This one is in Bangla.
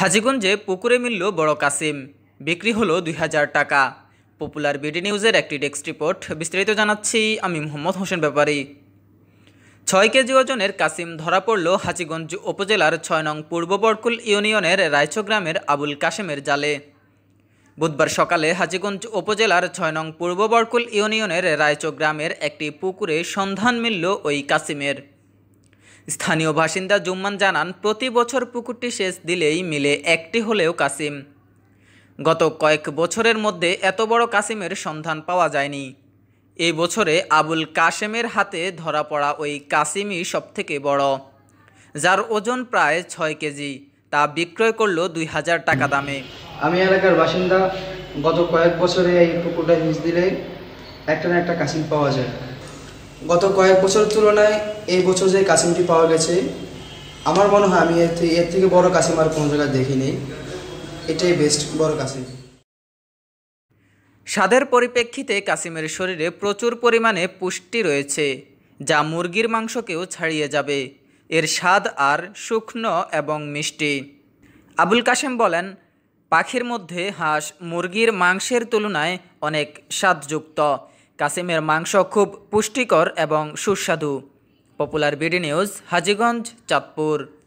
হাজিগঞ্জে পুকুরে মিলল বড় কাসিম বিক্রি হলো দুই হাজার টাকা পপুলার বিডি নিউজের একটি ডেস্ক রিপোর্ট বিস্তারিত জানাচ্ছি আমি মোহাম্মদ হোসেন ব্যাপারী ছয় কেজি ওজনের কাসিম ধরা পড়ল হাজিগঞ্জ উপজেলার ছয় নং পূর্ব বরকুল ইউনিয়নের রায়চো গ্রামের আবুল কাশেমের জালে বুধবার সকালে হাজিগঞ্জ উপজেলার ছয় নং পূর্ব বরকুল ইউনিয়নের রায়চো গ্রামের একটি পুকুরে সন্ধান মিলল ওই কাসিমের স্থানীয় বাসিন্দা জুম্মান জানান প্রতি বছর পুকুরটি সেচ দিলেই মিলে একটি হলেও কাসিম গত কয়েক বছরের মধ্যে এত বড় কাসিমের সন্ধান পাওয়া যায়নি এই বছরে আবুল কাসেমের হাতে ধরা পড়া ওই কাসিমই সবথেকে বড় যার ওজন প্রায় ছয় কেজি তা বিক্রয় করলো দুই হাজার টাকা দামে আমি এলাকার বাসিন্দা গত কয়েক বছরে এই পুকুরটা হিস দিলে একটা না একটা কাসিম পাওয়া যায় গত কয়েক বছরের তুলনায় এই বছর যে কাসিমটি পাওয়া গেছে আমার মনে হয় আমি এর থেকে এর থেকে বড় কাসিম আর কোনো জায়গায় দেখিনি এটাই বেস্ট বড় কাসিম স্বাদের পরিপ্রেক্ষিতে কাসিমের শরীরে প্রচুর পরিমাণে পুষ্টি রয়েছে যা মুরগির মাংসকেও ছাড়িয়ে যাবে এর স্বাদ আর শুকনো এবং মিষ্টি আবুল কাসেম বলেন পাখির মধ্যে হাঁস মুরগির মাংসের তুলনায় অনেক স্বাদযুক্ত কাসিমের মাংস খুব পুষ্টিকর এবং সুস্বাদু popular BD news Hajiganj Chandpur